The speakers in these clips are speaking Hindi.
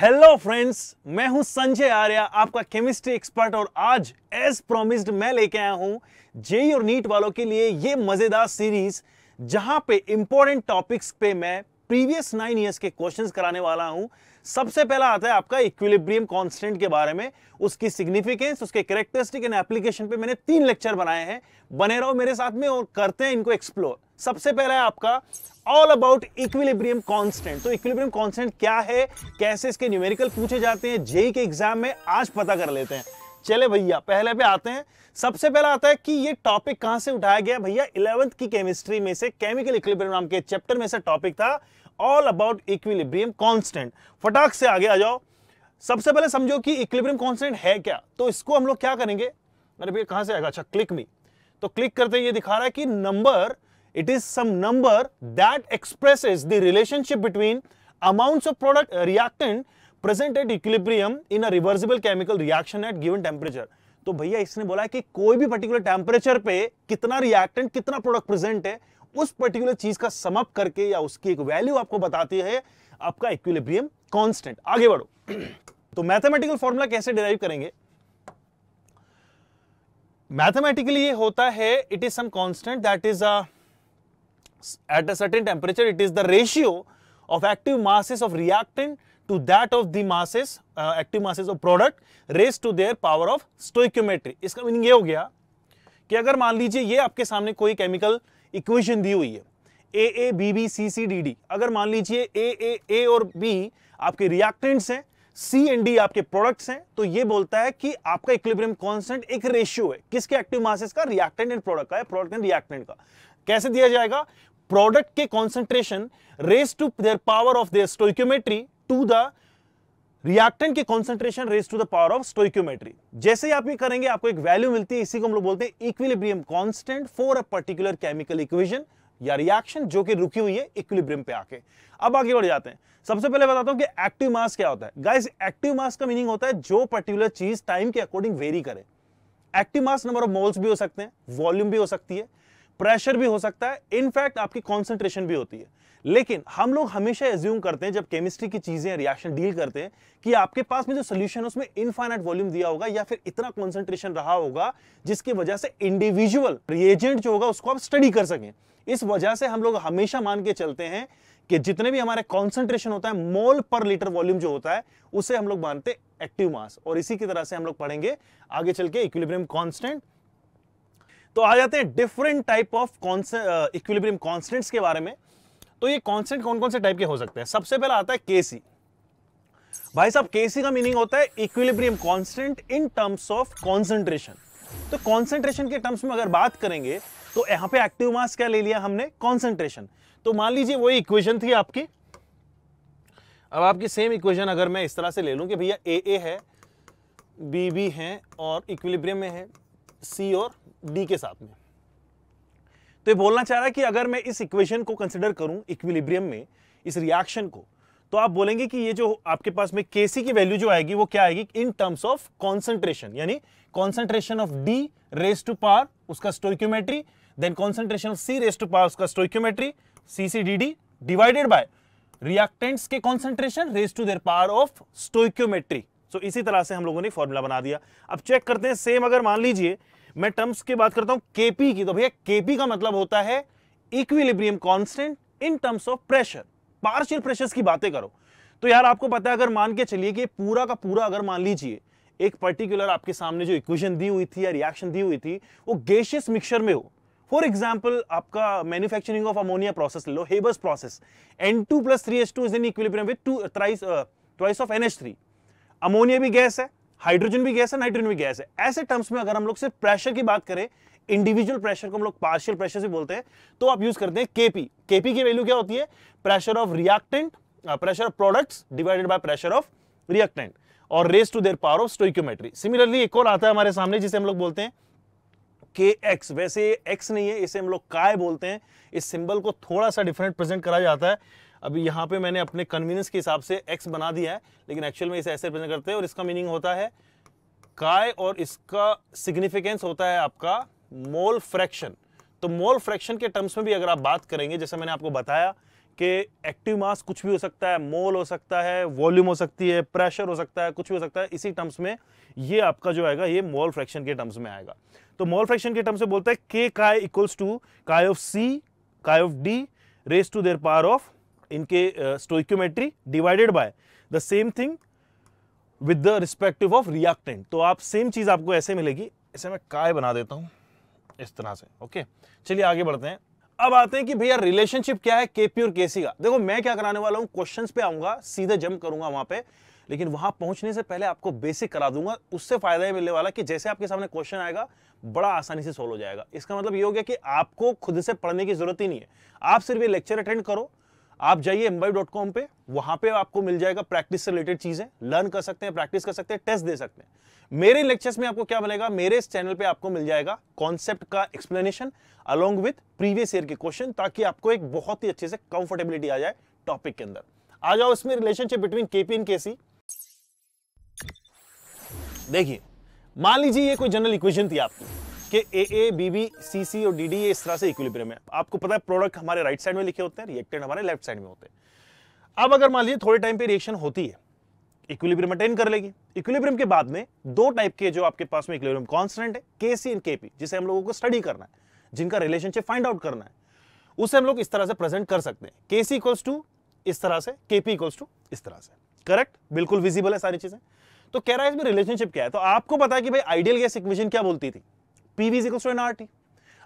हेलो फ्रेंड्स मैं हूं संजय आर्या आपका केमिस्ट्री एक्सपर्ट और आज एज प्रोमिस्ड मैं लेके आया हूं जेई और नीट वालों के लिए ये मजेदार सीरीज जहां पे इंपॉर्टेंट टॉपिक्स पे मैं प्रीवियस नाइन ईयर्स के क्वेश्चंस कराने वाला हूं सबसे पहला आता है आपका इक्विलिब्रियम कांस्टेंट के बारे में उसकी सिग्निफिकेंस उसके करेक्टरिस्टिक एंड एप्लीकेशन पे मैंने तीन लेक्चर बनाए हैं बने रहो मेरे साथ में और करते हैं इनको एक्सप्लोर सबसे पहला है आपका ऑल अबाउट इक्विलिब्रियम कांस्टेंट तो इक्विलिब्रियम कांस्टेंट क्या है कैसे इसके न्यूमेरिकल पूछे जाते हैं जेई के एग्जाम में आज पता कर लेते हैं चले भैया पहले पे आते हैं सबसे पहला आता है कि ये टॉपिक कहां से उठाया गया भैया इलेवंथ की केमिस्ट्री में से केमिकल इक्विलिब्रियम नाम के चैप्टर में से टॉपिक था ऑल अबाउट इक्विलिब्रियम कॉन्स्टेंट फटाक से आगे आ जाओ सबसे पहले समझो कि इक्विलिब्रियम कॉन्स्टेंट है क्या तो इसको हम लोग क्या करेंगे अरे भैया कहां से आएगा अच्छा क्लिक मी तो क्लिक करते ये दिखा रहा है कि number It is some number that expresses the relationship between amounts of product uh, reactant present at equilibrium in a reversible chemical reaction at given temperature. तो भैया इसने बोला कि कोई भी पर्टिकुलर टेम्परेचर पे कितना रिएक्टेंट कितना प्रोडक्ट प्रेजेंट है उस पर्टिकुलर चीज का समअप करके या उसकी एक वैल्यू आपको बताती है आपका इक्विलिब्रियम कांस्टेंट आगे बढ़ो तो मैथमेटिकल फॉर्मूला कैसे डिराइव करेंगे मैथमेटिकली ये होता है it is some constant that is a at a certain temperature, it is the ratio of active masses of reactant to that of the masses, uh, active masses of product raised to their power of stoichiometry. इसका मीनिंग ये हो गया कि अगर मान लीजिए ये आपके सामने कोई केमिकल इक्वेशन दी हुई है A A B B C C D D अगर मान लीजिए ए ए ए और बी आपके रिएक्टेंट्स हैं सी एंड डी आपके प्रोडक्ट्स हैं तो ये बोलता है कि आपका इक्विलिब्रियम कांस्टेंट एक रेशियो है किसके एक्टिव मासेस का रिएक्टेंट एंड प्रोडक्ट का है प्रोडक्ट एंड रिएक्टेंट का कैसे दिया जाएगा प्रोडक्ट के concentration raise to their power of their stoichiometry to the reactant के concentration raise to the power of stoichiometry जैसे ही आप ये करेंगे आपको एक वैल्यू मिलती है इसी को हम लोग बोलते हैं equilibrium constant for a particular chemical equation या रिएक्शन जो कि रुकी हुई है इक्विलिब्रियम पे आके अब आगे बढ़ जाते हैं सबसे पहले बताता हूं कि एक्टिव मास क्या होता है गाइस एक्टिव मास का मीनिंग होता है जो पर्टिकुलर चीज टाइम के अकॉर्डिंग वेरी करे active mass number of moles भी हो सकते हैं वॉल्यूम भी हो सकती है प्रेशर भी हो सकता है इनफैक्ट आपकी कॉन्सेंट्रेशन भी होती है लेकिन हम लोग हमेशा एज्यूम करते हैं जब केमिस्ट्री की चीजें रिएक्शन डील करते हैं कि आपके पास में जो सोल्यूशन है उसमें इनफाइनाइट वॉल्यूम दिया होगा या फिर इतना कॉन्सेंट्रेशन रहा होगा जिसकी वजह से इंडिविजुअल रिएजेंट जो होगा उसको आप स्टडी कर सकें इस वजह से हम लोग हमेशा मान के चलते हैं कि जितने भी हमारे कॉन्सेंट्रेशन होता है मोल पर लीटर वॉल्यूम जो होता है उसे हम लोग मानते एक्टिव मास और इसी की तरह से हम लोग पढ़ेंगे आगे चल के इक्विलिब्रियम कॉन्स्टेंट तो आ जाते हैं different type of equilibrium constants के बारे में तो ये कॉन्स्टेंट कौन कौन से टाइप के हो सकते हैं सबसे पहला आता है केसी भाई साहब केसी का मीनिंग होता है equilibrium constant in terms of concentration तो कॉन्सेंट्रेशन के टर्म्स में अगर बात करेंगे तो यहां पे एक्टिव मास क्या ले लिया हमने कॉन्सेंट्रेशन तो मान लीजिए वही इक्वेशन थी आपकी अब आपकी सेम इक्वेशन अगर मैं इस तरह से ले लूं कि भैया ए ए है बी बी है और इक्विलिब्रियम में है सी और डी के साथ में तो ये बोलना चाह रहा है कि अगर मैं इस इक्वेशन को कंसिडर करूं इक्विलिब्रियम में इस रिएक्शन को तो आप बोलेंगे कि ये जो आपके पास में केसी की वैल्यू जो आएगी वो क्या आएगी इन टर्म्स ऑफ कॉन्सेंट्रेशन यानी concentration of D raise to power उसका stoichiometry then concentration of C raise to power उसका stoichiometry C C D D divided by reactants के concentration raise to their power of stoichiometry so इसी तरह से हम लोगों ने फॉर्मूला बना दिया अब चेक करते हैं सेम अगर मान लीजिए मैं टर्म्स की बात करता हूं केपी की तो भैया केपी का मतलब होता है equilibrium constant in terms of pressure partial pressure की बातें करो तो यार आपको पता है अगर मान के चलिए कि पूरा का पूरा अगर मान लीजिए एक पर्टिकुलर आपके सामने जो इक्वेशन दी हुई थी या रिएक्शन दी हुई थी वो गेशियस मिक्सचर में हो फॉर एग्जाम्पल आपका मैन्युफैक्चरिंग ऑफ अमोनिया प्रोसेस ले लो Haber's process N two plus three H two is in equilibrium with two trice twice of N H three ammonia भी गैस है हाइड्रोजन भी गैस है नाइट्रोजन भी गैस है ऐसे टर्म्स में अगर हम लोग सिर्फ प्रेशर की बात करें इंडिविजुअल प्रेशर को हम लोग पार्शियल प्रेशर से बोलते हैं तो आप यूज करते हैं केपी केपी की वैल्यू क्या होती है pressure of reactant pressure of products divided by pressure of reactant और raise to their power of stoichiometry similarly एक और आता है हमारे सामने जिसे हम लोग बोलते हैं के एक्स वैसे एक्स नहीं है इसे हम लोग काय बोलते हैं इस सिंबल को थोड़ा सा डिफरेंट प्रेजेंट करा जाता है अभी यहाँ पे मैंने अपने कन्वीनियंस के हिसाब से एक्स बना दिया है लेकिन एक्चुअल में इसे ऐसे प्रेजेंट करते हैं और इसका मीनिंग होता है काय और इसका सिग्निफिकेंस होता है आपका मोल फ्रैक्शन तो मोल फ्रैक्शन के टर्म्स में भी अगर आप बात करेंगे जैसे मैंने आपको बताया कि एक्टिव मास कुछ भी हो सकता है मोल हो सकता है वॉल्यूम हो सकती है प्रेशर हो सकता है कुछ भी हो सकता है इसी टर्म्स में ये आपका जो आएगा ये मोल फ्रैक्शन के टर्म्स में आएगा तो मोल फ्रैक्शन के टर्म्स में बोलता है K chi equals to chi of C chi of D raise to their power of इनके stoichiometry divided by the same thing with the respective of reactant तो आप सेम चीज़ आपको ऐसे मिलेगी इसे मैं काय बना देता हूं इस तरह से ओके चलिए आगे बढ़ते हैं अब आते हैं कि भैया रिलेशनशिप क्या है केपी और केसी का देखो मैं क्या कराने वाला हूं क्वेश्चंस पे आऊंगा सीधे जंप करूंगा वहां पे लेकिन वहां पहुंचने से पहले आपको बेसिक करा दूंगा उससे फायदा ही मिलने वाला कि जैसे आपके सामने क्वेश्चन आएगा बड़ा आसानी से सोल्व हो जाएगा इसका मतलब ये हो गया कि आपको खुद से पढ़ने की जरूरत ही नहीं है आप सिर्फ ये लेक्चर अटेंड करो आप जाइए एम्बाई डॉट कॉम पे वहां पर आपको मिल जाएगा प्रैक्टिस से रिलेटेड चीजें लर्न कर सकते हैं प्रैक्टिस कर सकते हैं टेस्ट दे सकते हैं मेरे लेक्चर्स में आपको क्या मिलेगा मेरे इस चैनल पे आपको मिल जाएगा कॉन्सेप्ट का explanation along with previous year के क्वेश्चन ताकि आपको एक बहुत ही अच्छे से कंफर्टेबिलिटी आ जाए टॉपिक के अंदर आ जाओ इसमें relationship between KP and KC देखिए मान लीजिए ये कोई जनरल इक्वेशन थी आपकी देखिए ए ए बी बी सी सी और डी डी इस तरह से इक्विलिब्रियम है आपको पता है प्रोडक्ट हमारे राइट साइड में लिखे होते हैं रिएक्टेंट हमारे लेफ्ट साइड में होते हैं अब अगर मान लीजिए थोड़े टाइम पे रिएक्शन होती है इक्विलिब्रियम अटेन कर लेगी इक्विलिब्रियम के बाद में दो टाइप के जो आपके पास में इक्विलिब्रियम कांस्टेंट है के सी एंड के पी जिसे हम लोगों को स्टडी करना है जिनका रिलेशनशिप फाइंड आउट करना है उसे हम लोग इस तरह से प्रेजेंट कर सकते हैं के सी इक्वल्स टू इस तरह से के पी इक्वल्स टू इस तरह से करेक्ट बिल्कुल विजिबल है सारी चीजें तो कह रहा है इसमें रिलेशनशिप क्या है तो आपको पता है कि भाई आइडियल गैस इक्वेशन क्या बोलती थी PV is equals to T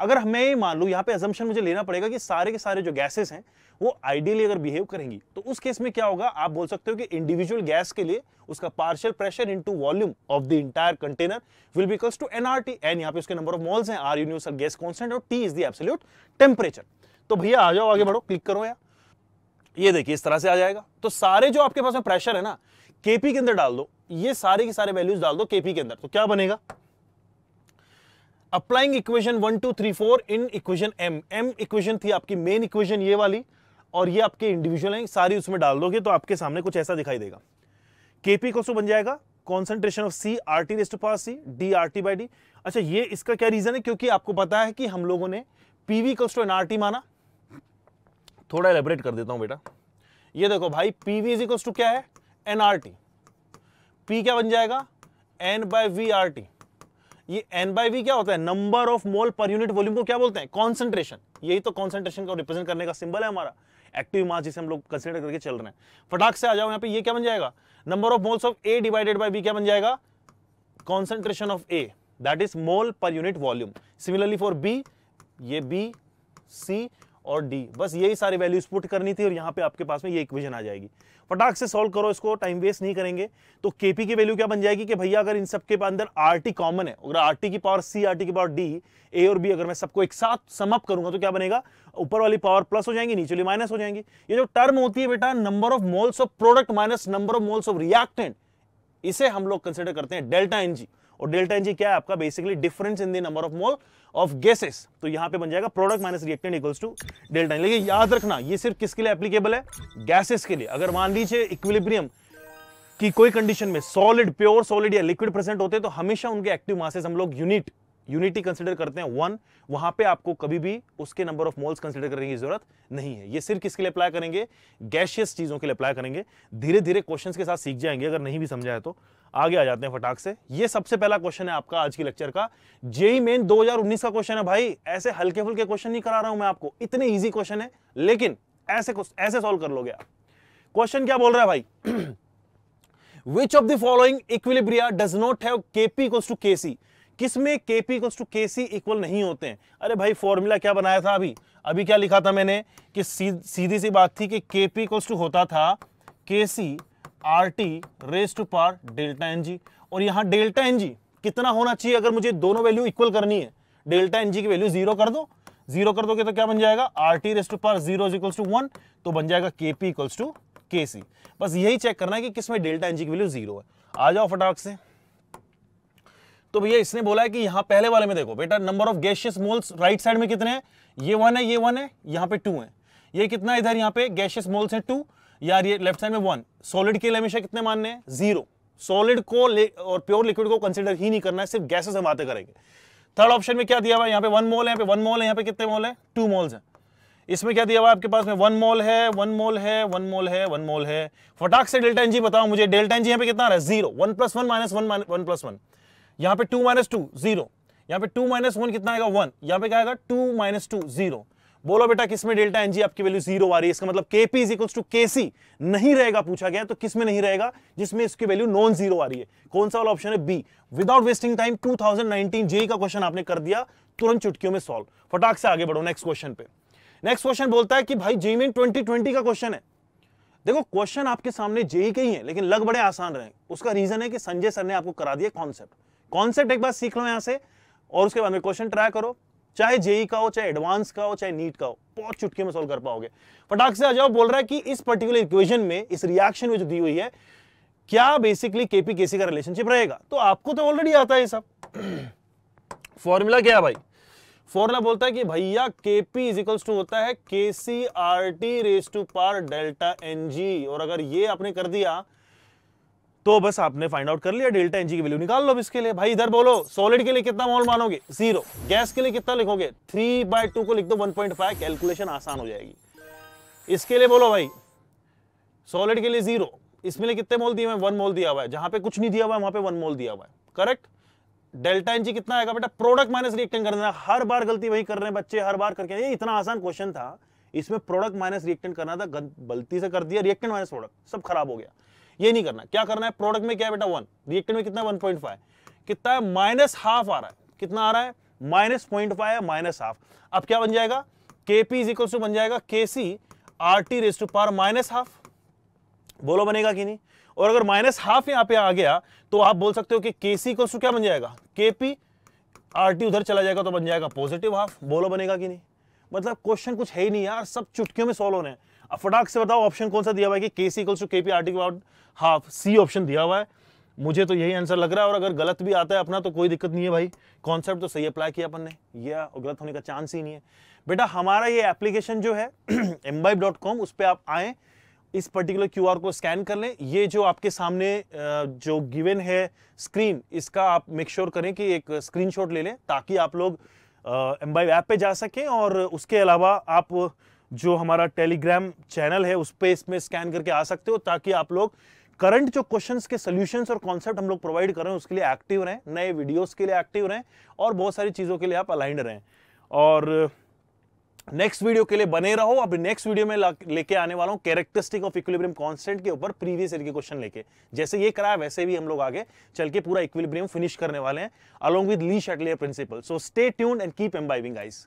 अगर हमें ये मान लू यहाँ पे एजम्पन मुझे लेना पड़ेगा कि सारे के सारे जो गैसेस हैं वो आइडियली अगर बिहेव करेंगी तो उस केस में क्या होगा आप बोल सकते हो कि इंडिविजुअल गैस के लिए उसका partial pressure into volume of the entire container will be equals to T N यहाँ पे उसके नंबर ऑफ मॉल्स हैं आर यूनिवर्सल गैस कॉन्स्टेंट और T is the absolute temperature तो भैया आ जाओ आगे बढ़ो क्लिक करो यहाँ ये देखिए इस तरह से आ जाएगा तो सारे जो आपके पास में प्रेशर है ना केपी के अंदर डाल दो ये सारे के सारे वैल्यूज डाल दो केपी के अंदर तो क्या बनेगा applying equation one two three four in equation M M equation थी आपकी मेन इक्वेशन ये वाली और ये आपके इंडिविजुअल हैं सारी उसमें डाल दोगे तो आपके सामने कुछ ऐसा दिखाई देगा केपी को बन जाएगा concentration of C R T rest pass C D R T by D अच्छा ये इसका क्या रीजन है क्योंकि आपको पता है कि हम लोगों ने पीवी को टू एनआरटी माना थोड़ा एलेबरेट कर देता हूं बेटा ये देखो भाई पीवी इज इक्वल टू क्या है एनआरटी पी क्या बन जाएगा N by V R T ये एन बाई वी क्या होता है number of mole per unit volume को क्या बोलते हैं कॉन्सेंट्रेशन यही तो कॉन्सेंट्रेशन का रिप्रेजेंट करने का सिंबल है हमारा एक्टिव मास जिसे हम लोग कंसिडर करके चल रहे हैं फटाक से आ जाओ यहाँ पे ये क्या बन जाएगा number of moles of A divided by B क्या बन जाएगा concentration of A that is mole per unit volume similarly for B ये बी सी और डी बस यही सारी वैल्यूज पुट करनी थी और यहाँ पे आपके पास में ये इक्वेशन आ जाएगी फटाक से सॉल्व करो इसको टाइम वेस्ट नहीं करेंगे तो केपी की वैल्यू क्या बन जाएगी कि भैया अगर इन सब के अंदर टी कॉमन है अगर टी की पावर सी आर टी की पावर डी ए और बी अगर मैं सबको एक साथ समअप करूंगा तो क्या बनेगा ऊपर वाली पावर प्लस हो जाएंगी नीचे वाली माइनस हो जाएंगी ये जो टर्म होती है बेटा number of moles of product minus number of moles of reactant इसे हम लोग कंसिडर करते हैं डेल्टा एनजी और डेल्टा एनजी क्या है आपका basically difference in the number of mole of gases तो यहां पे बन जाएगा product minus reactant equals to delta NG लेकिन याद रखना ये सिर्फ किसके लिए एप्लीकेबल है गैसेस के लिए अगर मान लीजिए इक्विलिब्रियम की कोई कंडीशन में सॉलिड प्योर सॉलिड या लिक्विड प्रेजेंट होते हैं तो हमेशा उनके एक्टिव मासेस हम लोग यूनिट यूनिटी कंसिडर करते हैं वन वहां पे आपको कभी भी उसके नंबर ऑफ मोल्स कंसिडर करने की जरूरत नहीं है ये सिर्फ किसके लिए अप्लाई करेंगे गैशियस चीजों के लिए अप्लाई करेंगे धीरे धीरे क्वेश्चंस के साथ सीख जाएंगे अगर नहीं भी समझाए तो आगे आ जाते हैं फटाक से ये सबसे पहला क्वेश्चन है आपका आज की लेक्चर का जेई मेन 2019 का क्वेश्चन है भाई ऐसे हल्के फुल्के क्वेश्चन नहीं करा रहा हूं मैं आपको इतने ईजी क्वेश्चन है लेकिन ऐसे ऐसे सॉल्व कर लोगे आप क्वेश्चन क्या बोल रहा है भाई which of the following equilibria does not have KP equals to KC किसमें KP equals to KC equal नहीं होते हैं अरे भाई फॉर्मूला क्या बनाया था अभी अभी क्या लिखा था मैंने कि सीधी सी बात थी कि केपी इक्वल्स टू होता था KC R T raise to power delta N G और यहां डेल्टा एन जी कितना होना चाहिए अगर मुझे दोनों वैल्यू इक्वल करनी है डेल्टा एन जी की वैल्यू जीरो कर दो जीरो कर दोगे तो क्या बन जाएगा R T raise to power zero to one तो बन जाएगा के पी इक्वल्स टू के सी बस यही चेक करना है कि किसमें डेल्टा एन जी की वैल्यू जीरो है आ जाओ फटाक से तो भैया इसने बोला है कि यहां पहले वाले में देखो बेटा number of gaseous moles right side में कितने हैं ये वन है ये वन है यहां पे टू है ये कितना इधर यहां पे गैशियस मोल्स हैं टू यार ये लेफ्ट साइड में वन सॉलिड के लिए हमेशा कितने मानने हैं जीरो सॉलिड को और प्योर लिक्विड को कंसिडर ही नहीं करना है सिर्फ गैसेस हम बातें करेंगे थर्ड ऑप्शन में क्या दिया हुआ यहाँ पे वन मोल है यहाँ पे वन मोल है यहाँ पे कितने मोल है टू मोल्स हैं इसमें क्या दिया हुआ आपके पास में वन मोल है वन मोल है वन मोल है वन मोल है फटाक से डेल्टा एनजी बताओ मुझे डेल्टा एनजी यहाँ पे कितना आ रहा है zero one plus one minus one one plus one यहाँ पे टू माइनस टू जीरो यहाँ पे टू माइनस वन कितना आएगा वन यहाँ पे क्या आएगा टू माइनस टू जीरो बोलो बेटा किसमें डेल्टा एनजी आपकी वैल्यू जीरो आ रही है इसका मतलब KP is equal to KC नहीं रहेगा पूछा गया तो किसमें नहीं रहेगा जिसमें इसकी वैल्यू नॉन जीरो आ रही है कौन सा वाला ऑप्शन है B without wasting time 2019 JEE का क्वेश्चन आपने कर दिया तुरंत चुटकियों में सॉल्व फटाक से आगे बढ़ो नेक्स्ट क्वेश्चन पे नेक्स्ट क्वेश्चन बोलता है कि भाई जेई e e में 2020 का क्वेश्चन है देखो क्वेश्चन आपके सामने जेई e के ही है लेकिन लग बड़े आसान रहे उसका रीजन है कि संजय सर ने आपको करा दिया कॉन्सेप्ट कॉन्सेप्ट एक बार सीख लो यहां से और उसके बाद में क्वेश्चन ट्राई करो चाहे जेई का हो चाहे एडवांस का हो चाहे नीट का हो बहुत चुटके में सोल्व कर पाओगे फटाक से आ जाओ बोल रहा है कि इस पर्टिकुलर इक्वेशन में इस रिएक्शन में जो दी हुई है क्या बेसिकली केपी केसी का रिलेशनशिप रहेगा तो आपको तो ऑलरेडी आता है सब फॉर्मूला क्या है भाई फॉर्मूला बोलता है कि भैया केपी इज इक्वल्स टू होता है K C R T raise to power delta NG और अगर ये आपने कर दिया तो बस आपने फाइंड आउट कर लिया डेल्टा एनजी की वैल्यू निकाल लो इसके लिए भाई इधर बोलो सॉलिड के लिए कितना मोल मानोगे जीरो गैस के लिए कितना लिखोगे थ्री बाय टू को लिख दो वन पॉइंट फाइव कैलकुलेशन आसान हो जाएगी इसके लिए बोलो भाई सॉलिड के लिए जीरो इसमें लिए कितने मोल दिए हुए वन मोल दिया हुआ है जहां पर कुछ नहीं दिया हुआ है वहां पर वन मोल दिया हुआ है करेक्ट डेल्टा एनजी कितना आएगा बेटा प्रोडक्ट माइनस रिएक्टेंट कर देना हर बार गलती वही कर रहे हैं बच्चे हर बार करके ये इतना आसान क्वेश्चन था इसमें प्रोडक्ट माइनस रिएक्टेंट करना था गलती से कर दिया रिएक्टेंट माइनस प्रोडक्ट सब खराब हो गया ये नहीं करना क्या करना है प्रोडक्ट में क्या बेटा वन रिएक्टेंट में कितना वन पॉइंट फाइव कितना है माइनस हाफ आ रहा है कितना आ रहा है माइनस पॉइंट फाइव है माइनस हाफ अब क्या बन जाएगा के पी इक्वल टू बन जाएगा K C R T raise to power minus half बोलो बनेगा कि नहीं और अगर माइनस हाफ यहां पे आ गया तो आप बोल सकते हो कि के सी इक्वल टू क्या बन जाएगा के पी आर टी उधर चला जाएगा तो बन जाएगा पॉजिटिव हाफ बोलो बनेगा कि नहीं मतलब क्वेश्चन कुछ है ही नहीं यार सब चुटकियों में सॉल्व होने हैं फटाक से बताओ ऑप्शन कौन सा दिया हुआ है कि K C equals to K P R T half C option दिया हुआ है मुझे तो यही आंसर लग रहा है और अगर गलत भी आता है अपना तो कोई दिक्कत नहीं है भाई कॉन्सेप्ट तो सही अप्लाई किया अपन ने या गलत होने का चांस ही नहीं है बेटा हमारा ये एप्लीकेशन जो है एम्बाइब डॉट कॉम उस पर आप आए इस पर्टिकुलर क्यू आर को स्कैन कर लें ये जो आपके सामने जो गिवन है स्क्रीन इसका आप मेक श्योर sure करें कि एक स्क्रीनशॉट ले लें ताकि आप लोग एम्बाइब ऐप पे जा सकें और उसके अलावा आप जो हमारा टेलीग्राम चैनल है उस पर इसमें स्कैन करके आ सकते हो ताकि आप लोग करंट जो क्वेश्चंस के सोल्यूशंस और कॉन्सेप्ट हम लोग प्रोवाइड कर रहे हैं उसके लिए एक्टिव रहें नए वीडियोस के लिए एक्टिव रहें और बहुत सारी चीज़ों के लिए आप अलाइंड रहें और नेक्स्ट वीडियो के लिए बने रहो अब नेक्स्ट वीडियो में लेके आने वाला हूँ कैरेक्टरिस्टिक ऑफ इक्विलिब्रियम कांस्टेंट के ऊपर प्रीवियस ईयर के क्वेश्चन लेके जैसे ये कराया वैसे भी हम लोग आगे चल के पूरा इक्विलिब्रियम फिनिश करने वाले हैं along with Le Chatelier principle so stay tuned and keep Embibing guys